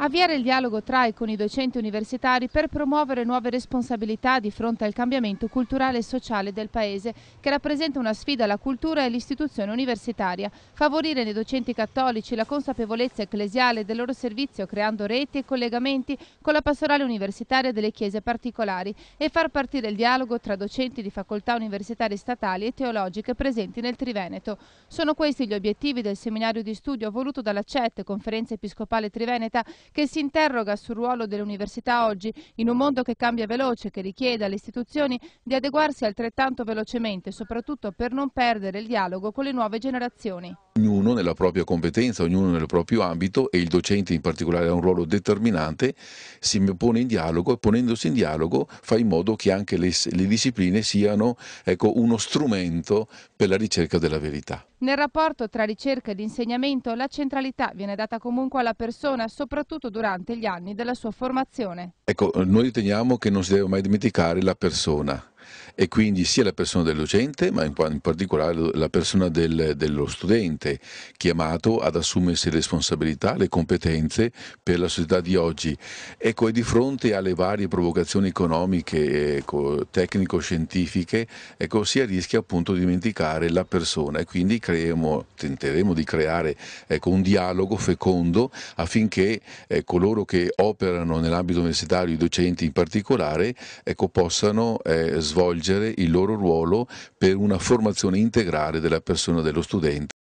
Avviare il dialogo tra e con i docenti universitari per promuovere nuove responsabilità di fronte al cambiamento culturale e sociale del Paese, che rappresenta una sfida alla cultura e all'istituzione universitaria. Favorire nei docenti cattolici la consapevolezza ecclesiale del loro servizio creando reti e collegamenti con la pastorale universitaria delle chiese particolari e far partire il dialogo tra docenti di facoltà universitarie statali e teologiche presenti nel Triveneto. Sono questi gli obiettivi del seminario di studio voluto dalla CET, Conferenza Episcopale Triveneta, che si interroga sul ruolo dell'università oggi in un mondo che cambia veloce, che richiede alle istituzioni di adeguarsi altrettanto velocemente, soprattutto per non perdere il dialogo con le nuove generazioni. Ognuno nella propria competenza, ognuno nel proprio ambito e il docente in particolare ha un ruolo determinante, si pone in dialogo e ponendosi in dialogo fa in modo che anche le, le discipline siano ecco, uno strumento per la ricerca della verità. Nel rapporto tra ricerca ed insegnamento la centralità viene data comunque alla persona, soprattutto durante gli anni della sua formazione. Ecco, noi riteniamo che non si deve mai dimenticare la persona, e quindi sia la persona del docente ma in, in particolare la persona del, dello studente chiamato ad assumersi responsabilità, le competenze per la società di oggi. Ecco, e di fronte alle varie provocazioni economiche, ecco, tecnico-scientifiche, ecco, si rischia appunto di dimenticare la persona e quindi creiamo, tenteremo di creare ecco, un dialogo fecondo affinché eh, coloro che operano nell'ambito universitario, i docenti in particolare, ecco, possano eh, svolgere svolgere il loro ruolo per una formazione integrale della persona dello studente.